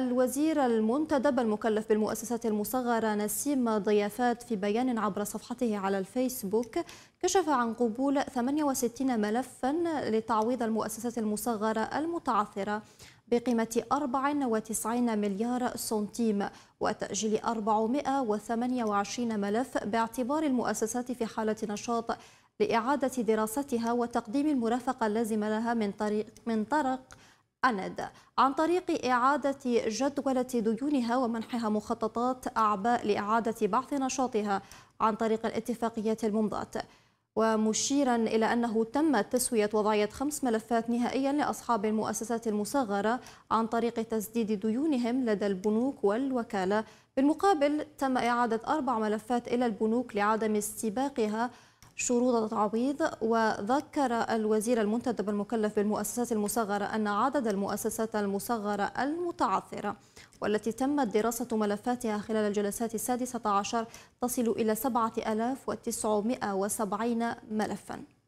الوزير المنتدب المكلف بالمؤسسات المصغرة نسيم ضيافات في بيان عبر صفحته على الفيسبوك كشف عن قبول 68 ملفا لتعويض المؤسسات المصغرة المتعثرة بقيمة 94 مليار سنتيم وتأجيل 428 ملف باعتبار المؤسسات في حالة نشاط لإعادة دراستها وتقديم المرافقة اللازمة لها من طريق من طرق أند عن طريق إعادة جدولة ديونها ومنحها مخططات أعباء لإعادة بعث نشاطها عن طريق الاتفاقيات الممضات ومشيرا إلى أنه تم تسوية وضعية خمس ملفات نهائيا لأصحاب المؤسسات المصغرة عن طريق تسديد ديونهم لدى البنوك والوكالة بالمقابل تم إعادة أربع ملفات إلى البنوك لعدم استباقها شروط التعويض وذكر الوزير المنتدب المكلف بالمؤسسات المصغرة أن عدد المؤسسات المصغرة المتعثرة والتي تمت دراسة ملفاتها خلال الجلسات السادسة عشر تصل إلى 7970 ملفاً